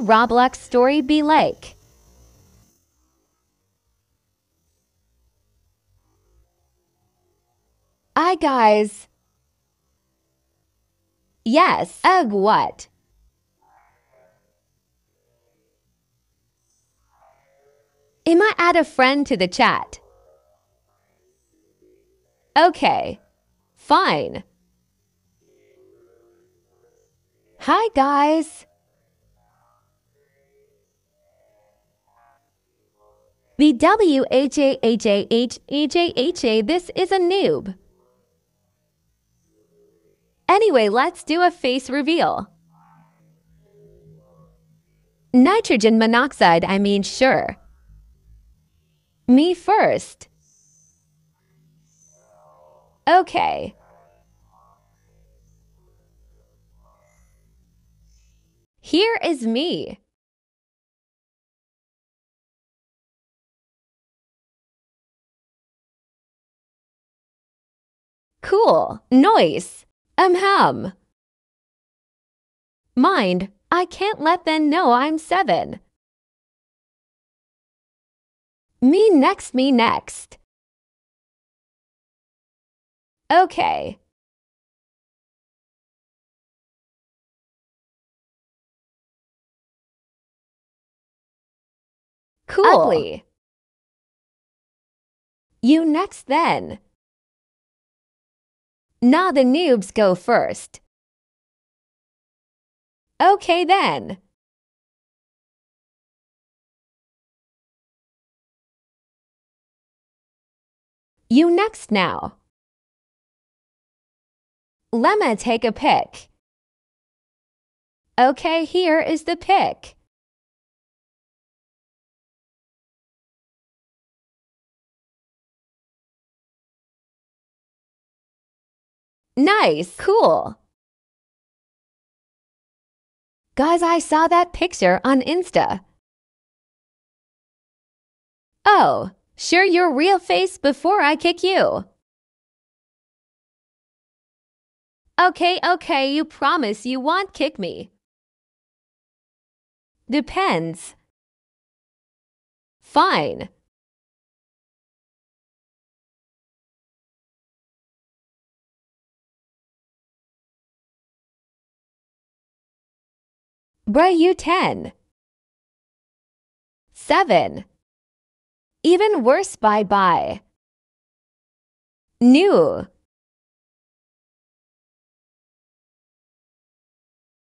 Roblox story be like? Hi guys. Yes, Ugh. what? Am I add a friend to the chat? Okay, fine. Hi guys. The W-H-A-H-A-H-H-A, this is a noob. Anyway, let's do a face reveal. Nitrogen monoxide, I mean, sure. Me first. Okay. Here is me. Cool. Nice. Um hum. Mind, I can't let them know I'm seven. Me next, me next. Okay. Cool. Ugly. You next then. Now the noobs go first. Okay then. You next now. Let me take a pic. Okay, here is the pic. Nice. Cool. Guys, I saw that picture on Insta. Oh, sure your real face before I kick you. Okay, okay, you promise you won't kick me. Depends. Fine. Were you 10? 7. Even worse bye bye. New.